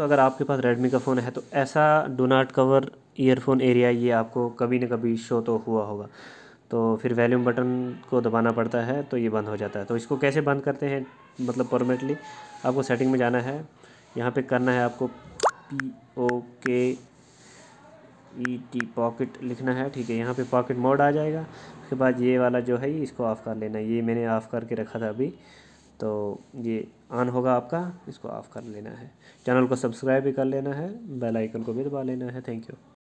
तो अगर आपके पास रेडमी का फ़ोन है तो ऐसा do not cover earphone area ये आपको कभी ना कभी शो तो हुआ होगा तो फिर वैल्यूम बटन को दबाना पड़ता है तो ये बंद हो जाता है तो इसको कैसे बंद करते हैं मतलब परमानेंटली आपको सेटिंग में जाना है यहाँ पे करना है आपको पी ओ के ई टी पॉकेट लिखना है ठीक है यहाँ पे पॉकेट मोड आ जाएगा उसके बाद ये वाला जो है इसको ऑफ़ कर लेना है ये मैंने ऑफ़ करके रखा था अभी तो ये ऑन होगा आपका इसको ऑफ़ कर लेना है चैनल को सब्सक्राइब भी कर लेना है बेल आइकन को भी दबा लेना है थैंक यू